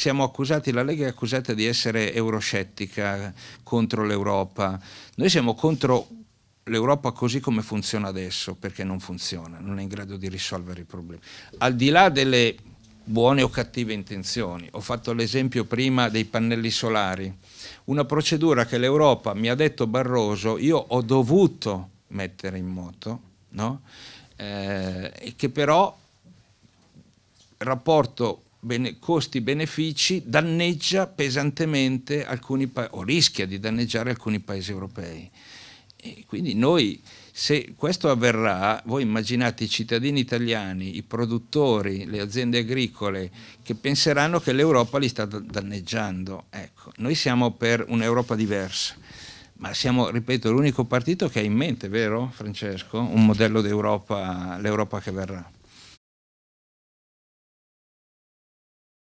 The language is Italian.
siamo accusati, la Lega è accusata di essere euroscettica contro l'Europa. Noi siamo contro l'Europa così come funziona adesso, perché non funziona, non è in grado di risolvere i problemi. Al di là delle buone o cattive intenzioni, ho fatto l'esempio prima dei pannelli solari, una procedura che l'Europa mi ha detto Barroso, io ho dovuto mettere in moto, no? eh, che però rapporto bene, costi-benefici danneggia pesantemente alcuni paesi, o rischia di danneggiare alcuni paesi europei. E quindi noi, se questo avverrà, voi immaginate i cittadini italiani, i produttori, le aziende agricole che penseranno che l'Europa li sta danneggiando. Ecco, noi siamo per un'Europa diversa, ma siamo, ripeto, l'unico partito che ha in mente, vero Francesco, un modello d'Europa, l'Europa che verrà.